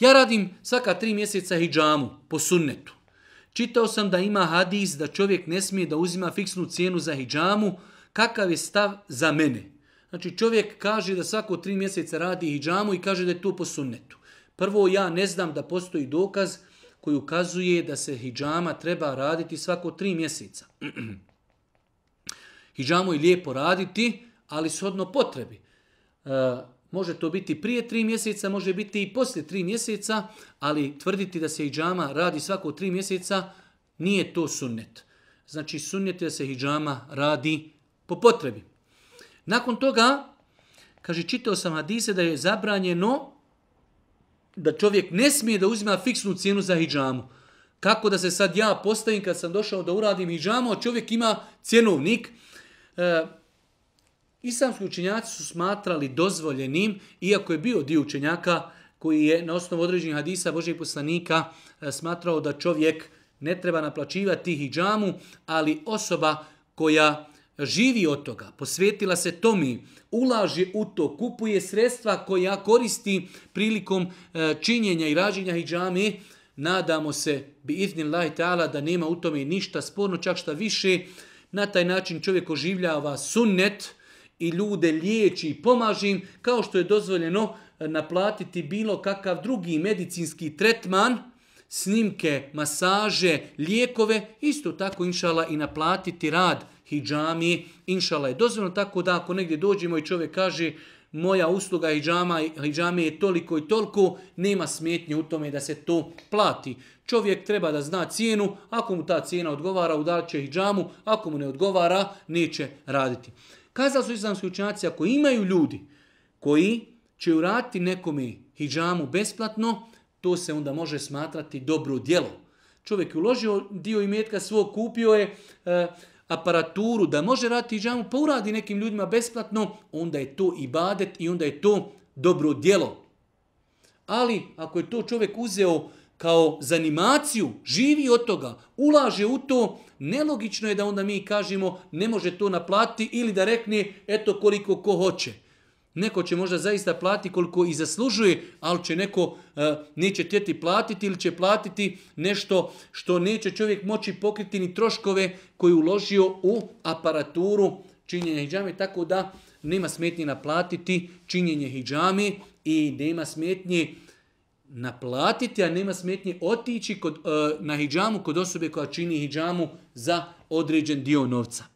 Ja radim svaka tri mjeseca hijjamu po sunnetu. Čitao sam da ima hadis da čovjek ne smije da uzima fiksnu cijenu za hijjamu. Kakav je stav za mene? Znači čovjek kaže da svako tri mjeseca radi hijjamu i kaže da je to po sunnetu. Prvo ja ne znam da postoji dokaz koji ukazuje da se hijjama treba raditi svako tri mjeseca. hijjamu je lijepo raditi, ali shodno potrebi. E, Može to biti prije tri mjeseca, može biti i poslije tri mjeseca, ali tvrditi da se hijjama radi svako tri mjeseca nije to sunnet. Znači sunnet je da se hijjama radi po potrebi. Nakon toga, kaže, čitao sam hadise da je zabranjeno da čovjek ne smije da uzima fiksnu cijenu za hijjamu. Kako da se sad ja postavim kad sam došao da uradim hijjamu, a čovjek ima cjenovnik, e, Islamski učenjaci su smatrali dozvoljenim, iako je bio dio učenjaka koji je na osnovu određenih hadisa Božeg poslanika e, smatrao da čovjek ne treba naplaćivati hijđamu, ali osoba koja živi od toga, posvetila se tomi, ulaže u to, kupuje sredstva koja koristi prilikom e, činjenja i rađenja hijđame, nadamo se bi iznim lahi ta'ala da nema u tome ništa sporno, čak šta više, na taj način čovjek oživljava sunnet, i ljude liječi i pomaži im, kao što je dozvoljeno e, naplatiti bilo kakav drugi medicinski tretman, snimke, masaže, lijekove, isto tako inšala i naplatiti rad hijđami, inšala je dozvoljeno, tako da ako negdje dođemo i čovjek kaže moja usluga hijđama, hijđami je toliko i toliko, nema smetnje u tome da se to plati. Čovjek treba da zna cijenu, ako mu ta cijena odgovara, udaće hijđamu, ako mu ne odgovara, neće raditi. Kazali su islamski učenjaci, ako imaju ljudi koji će urati nekome hijjamu besplatno, to se onda može smatrati dobro djelo. Čovjek je uložio dio imetka svog, kupio je e, aparaturu da može raditi hijjamu, pa uradi nekim ljudima besplatno, onda je to ibadet i onda je to dobro djelo. Ali ako je to čovjek uzeo kao zanimaciju, živi od toga, ulaže u to, nelogično je da onda mi kažemo ne može to naplati ili da rekne eto koliko ko hoće. Neko će možda zaista plati koliko i zaslužuje, ali će neko e, neće tjeti platiti ili će platiti nešto što neće čovjek moći pokriti ni troškove koji uložio u aparaturu činjenja hijđame, tako da nema smetnje naplatiti činjenje hijđame i nema smetnje uh, naplatiti, a nema smetnje otići kod, eh, na hijjamu kod osobe koja čini hijjamu za određen dio novca.